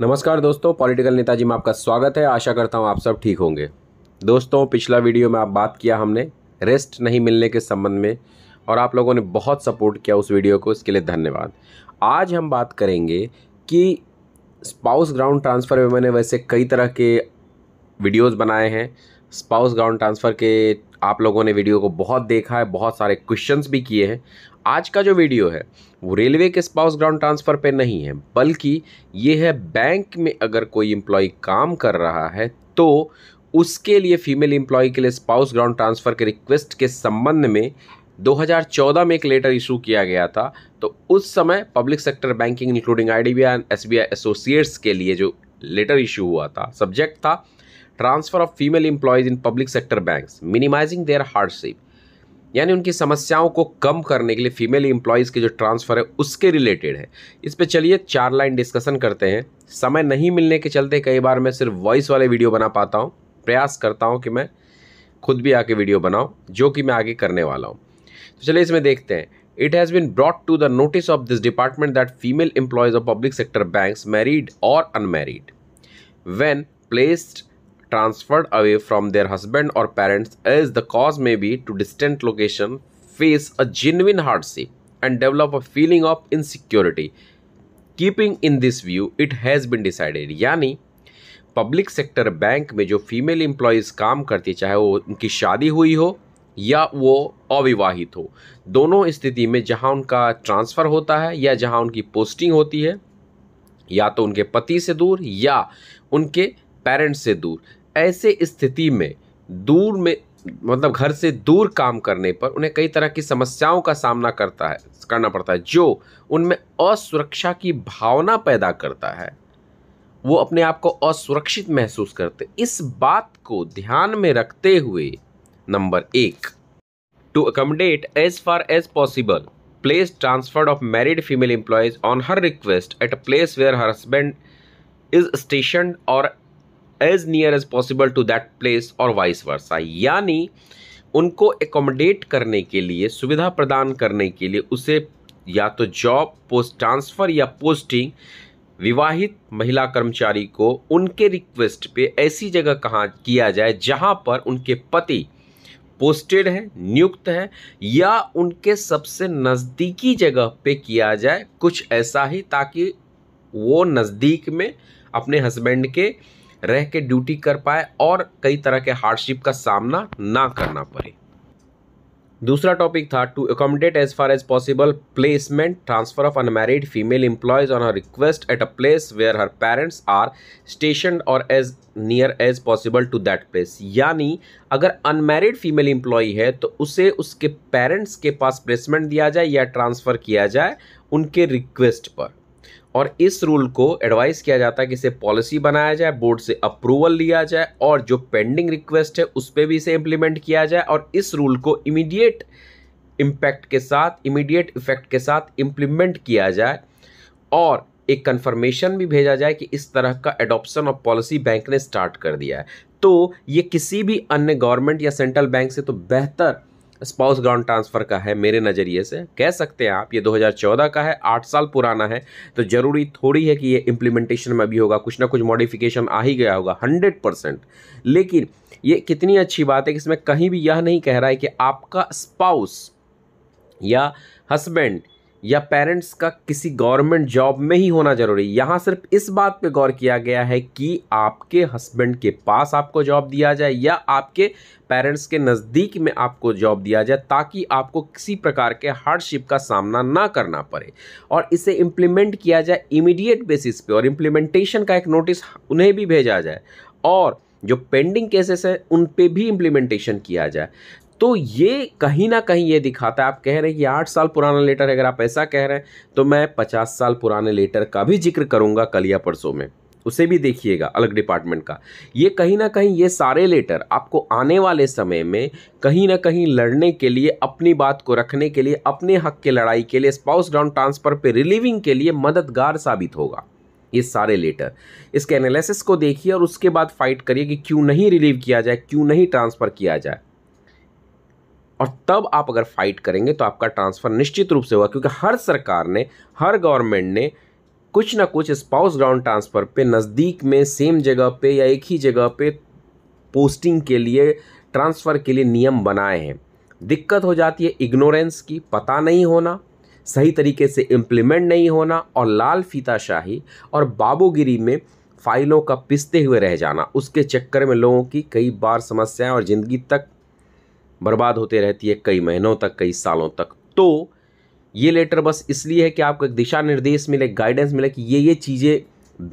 नमस्कार दोस्तों पॉलिटिकल नेताजी में आपका स्वागत है आशा करता हूँ आप सब ठीक होंगे दोस्तों पिछला वीडियो में आप बात किया हमने रेस्ट नहीं मिलने के संबंध में और आप लोगों ने बहुत सपोर्ट किया उस वीडियो को इसके लिए धन्यवाद आज हम बात करेंगे कि स्पाउस ग्राउंड ट्रांसफ़र में मैंने वैसे कई तरह के वीडियोज़ बनाए हैं स्पाउस ग्राउंड ट्रांसफ़र के आप लोगों ने वीडियो को बहुत देखा है बहुत सारे क्वेश्चन भी किए हैं आज का जो वीडियो है वो रेलवे के स्पाउस ग्राउंड ट्रांसफ़र पे नहीं है बल्कि ये है बैंक में अगर कोई एम्प्लॉय काम कर रहा है तो उसके लिए फीमेल एम्प्लॉय के लिए स्पाउस ग्राउंड ट्रांसफ़र के रिक्वेस्ट के संबंध में 2014 में एक लेटर इशू किया गया था तो उस समय public sector banking including I D B I and S B I associates के लिए जो लेटर इशू हुआ था सब्जेक्ट था transfer of female employees in public sector bank minimising their hardship यानी उनकी समस्याओं को कम करने के लिए फीमेल इंप्लॉयज के जो ट्रांसफ़र है उसके रिलेटेड है इस पर चलिए चार लाइन डिस्कशन करते हैं समय नहीं मिलने के चलते कई बार मैं सिर्फ वॉइस वाले वीडियो बना पाता हूँ प्रयास करता हूँ कि मैं खुद भी आके वीडियो बनाऊँ जो कि मैं आगे करने वाला हूँ तो चलिए इसमें देखते हैं it has been brought to the notice of this department that female employees of public sector bank married और unmarried when placed transferred away from their husband or parents as the cause may be to distant location face a genuine hardship and develop a feeling of insecurity keeping in this view it has been decided यानी public sector bank में जो female employees काम करती चाहे वो उनकी शादी हुई हो या वो अविवाहित हो दोनों स्थिति में जहां उनका ट्रांसफ़र होता है या जहां उनकी पोस्टिंग होती है या तो उनके पति से दूर या उनके पेरेंट्स से दूर ऐसे स्थिति में दूर में मतलब घर से दूर काम करने पर उन्हें कई तरह की समस्याओं का सामना करता है करना पड़ता है जो उनमें असुरक्षा की भावना पैदा करता है वो अपने आप को असुरक्षित महसूस करते इस बात को ध्यान में रखते हुए नंबर एक to accommodate as far as possible place transferred of married female employees on her request at a place where her husband is station और as near as possible to that place और vice versa यानी उनको accommodate करने के लिए सुविधा प्रदान करने के लिए उसे या तो जॉब पोस्ट ट्रांसफ़र या पोस्टिंग विवाहित महिला कर्मचारी को उनके रिक्वेस्ट पे ऐसी जगह कहाँ किया जाए जहाँ पर उनके पति पोस्टेड हैं नियुक्त हैं या उनके सबसे नज़दीकी जगह पे किया जाए कुछ ऐसा ही ताकि वो नज़दीक में अपने हस्बैंड के रह के ड्यूटी कर पाए और कई तरह के हार्डशिप का सामना ना करना पड़े दूसरा टॉपिक था to accommodate as far as possible placement transfer of unmarried female employees on her request at a place where her parents are station और as near as possible to that place यानी अगर unmarried female employee है तो उसे उसके parents के पास placement दिया जाए या ट्रांसफ़र किया जाए उनके रिक्वेस्ट पर और इस रूल को एडवाइस किया जाता है कि इसे पॉलिसी बनाया जाए बोर्ड से अप्रूवल लिया जाए और जो पेंडिंग रिक्वेस्ट है उस पर भी इसे इम्प्लीमेंट किया जाए और इस रूल को इमीडिएट इम्पैक्ट के साथ इमीडिएट इफेक्ट के साथ इम्प्लीमेंट किया जाए और एक कन्फर्मेशन भी भेजा जाए कि इस तरह का एडॉप्शन ऑफ पॉलिसी बैंक ने स्टार्ट कर दिया है तो ये किसी भी अन्य गवर्नमेंट या सेंट्रल बैंक से तो बेहतर स्पाउस ग्राउंड ट्रांसफ़र का है मेरे नज़रिए से कह सकते हैं आप ये 2014 का है आठ साल पुराना है तो ज़रूरी थोड़ी है कि ये इम्प्लीमेंटेशन में भी होगा कुछ ना कुछ मॉडिफिकेशन आ ही गया होगा हंड्रेड परसेंट लेकिन ये कितनी अच्छी बात है कि इसमें कहीं भी यह नहीं कह रहा है कि आपका स्पाउस या हस्बैंड या पेरेंट्स का किसी गवर्नमेंट जॉब में ही होना ज़रूरी यहाँ सिर्फ इस बात पे गौर किया गया है कि आपके हस्बैंड के पास आपको जॉब दिया जाए या आपके पेरेंट्स के नज़दीक में आपको जॉब दिया जाए ताकि आपको किसी प्रकार के हार्डशिप का सामना ना करना पड़े और इसे इम्प्लीमेंट किया जाए इमीडिएट बेसिस पे और इम्प्लीमेंटेशन का एक नोटिस उन्हें भी भेजा जाए और जो पेंडिंग केसेस हैं उन पे भी इम्प्लीमेंटेशन किया जाए तो ये कहीं ना कहीं ये दिखाता है आप कह रहे हैं कि आठ साल पुराना लेटर अगर आप ऐसा कह रहे हैं तो मैं पचास साल पुराने लेटर का भी जिक्र करूँगा कल या परसों में उसे भी देखिएगा अलग डिपार्टमेंट का ये कहीं ना कहीं ये सारे लेटर आपको आने वाले समय में कहीं ना कहीं लड़ने के लिए अपनी बात को रखने के लिए अपने हक के लड़ाई के लिए स्पाउस ग्राउंड ट्रांसफ़र पे रिलीविंग के लिए मददगार साबित होगा ये सारे लेटर इसके एनालिसिस को देखिए और उसके बाद फाइट करिए कि क्यों नहीं रिलीव किया जाए क्यों नहीं ट्रांसफ़र किया जाए और तब आप अगर फाइट करेंगे तो आपका ट्रांसफ़र निश्चित रूप से होगा क्योंकि हर सरकार ने हर गवर्नमेंट ने कुछ ना कुछ स्पाउस ग्राउंड ट्रांसफ़र पे नज़दीक में सेम जगह पे या एक ही जगह पे पोस्टिंग के लिए ट्रांसफ़र के लिए नियम बनाए हैं दिक्कत हो जाती है इग्नोरेंस की पता नहीं होना सही तरीके से इम्प्लीमेंट नहीं होना और लाल फीताशाही और बाबूगिरी में फाइलों का पिसते हुए रह जाना उसके चक्कर में लोगों की कई बार समस्याएं और ज़िंदगी तक बर्बाद होते रहती है कई महीनों तक कई सालों तक तो ये लेटर बस इसलिए है कि आपको एक दिशा निर्देश मिले गाइडेंस मिले कि ये ये चीज़ें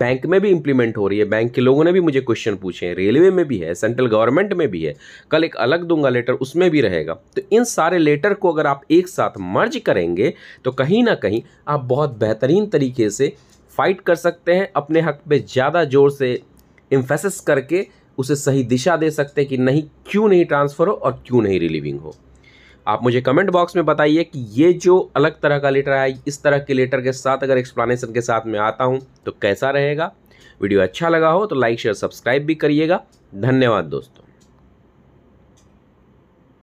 बैंक में भी इम्प्लीमेंट हो रही है बैंक के लोगों ने भी मुझे क्वेश्चन पूछे हैं रेलवे में भी है सेंट्रल गवर्नमेंट में भी है कल एक अलग दूंगा लेटर उसमें भी रहेगा तो इन सारे लेटर को अगर आप एक साथ मर्ज करेंगे तो कहीं ना कहीं आप बहुत बेहतरीन तरीके से फाइट कर सकते हैं अपने हक पे ज़्यादा जोर से इम्फेसिस करके उसे सही दिशा दे सकते हैं कि नहीं क्यों नहीं ट्रांसफ़र हो और क्यों नहीं रिलीविंग हो आप मुझे कमेंट बॉक्स में बताइए कि ये जो अलग तरह का लेटर है इस तरह के लेटर के साथ अगर एक्सप्लानेशन के साथ मैं आता हूँ तो कैसा रहेगा वीडियो अच्छा लगा हो तो लाइक शेयर सब्सक्राइब भी करिएगा धन्यवाद दोस्तों